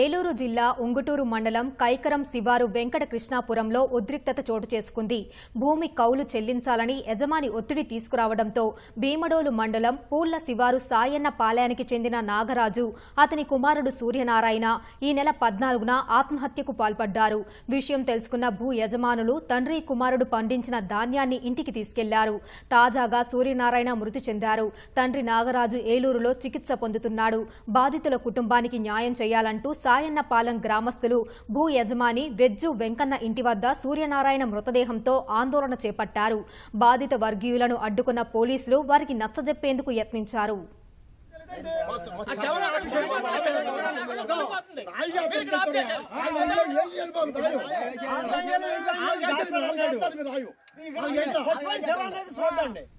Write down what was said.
ఏలూరు జిల్లా ఉంగుటూరు మండలం కైకరం శివారు వెంకటకృష్ణాపురంలో ఉద్రిక్తత చోటు చేసుకుంది భూమి కౌలు చెల్లించాలని యజమాని ఒత్తిడి తీసుకురావడంతో భీమడోలు మండలం పూళ్ల శివారు సాయన్న పాలయానికి చెందిన నాగరాజు అతని కుమారుడు సూర్యనారాయణ ఈ నెల పద్నాలుగున ఆత్మహత్యకు పాల్పడ్డారు విషయం తెలుసుకున్న భూ యజమానులు తండ్రి కుమారుడు పండించిన ధాన్యాన్ని ఇంటికి తీసుకెళ్లారు తాజాగా సూర్యనారాయణ మృతి చెందారు తండ్రి నాగరాజు ఏలూరులో చికిత్స పొందుతున్నాడు బాధితుల కుటుంబానికి న్యాయం చేయాలంటూ సాయన్నపాలెం గ్రామస్తులు భూ యజమాని వెజ్జు వెంకన్న ఇంటి వద్ద సూర్యనారాయణ మృతదేహంతో ఆందోళన చేపట్టారు బాధిత వర్గీయులను అడ్డుకున్న పోలీసులు వారికి నచ్చజెప్పేందుకు యత్నించారు చూడండి